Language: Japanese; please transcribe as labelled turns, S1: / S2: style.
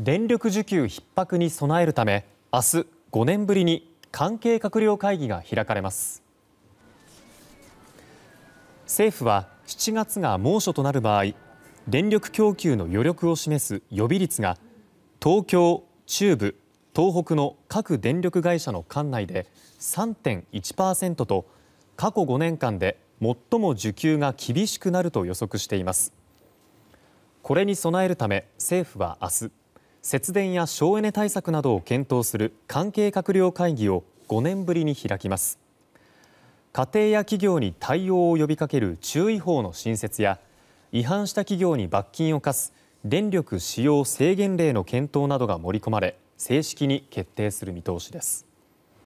S1: 電力需給逼迫に備えるため明日、5年ぶりに関係閣僚会議が開かれます政府は7月が猛暑となる場合電力供給の余力を示す予備率が東京、中部、東北の各電力会社の管内で3.1％と過去5年間で最も需給が厳しくなると予測しています。これに備えるため政府は明日節電や省エネ対策などを検討する関係閣僚会議を5年ぶりに開きます家庭や企業に対応を呼びかける注意報の新設や違反した企業に罰金を課す電力使用制限令の検討などが盛り込まれ正式に決定する見通しです。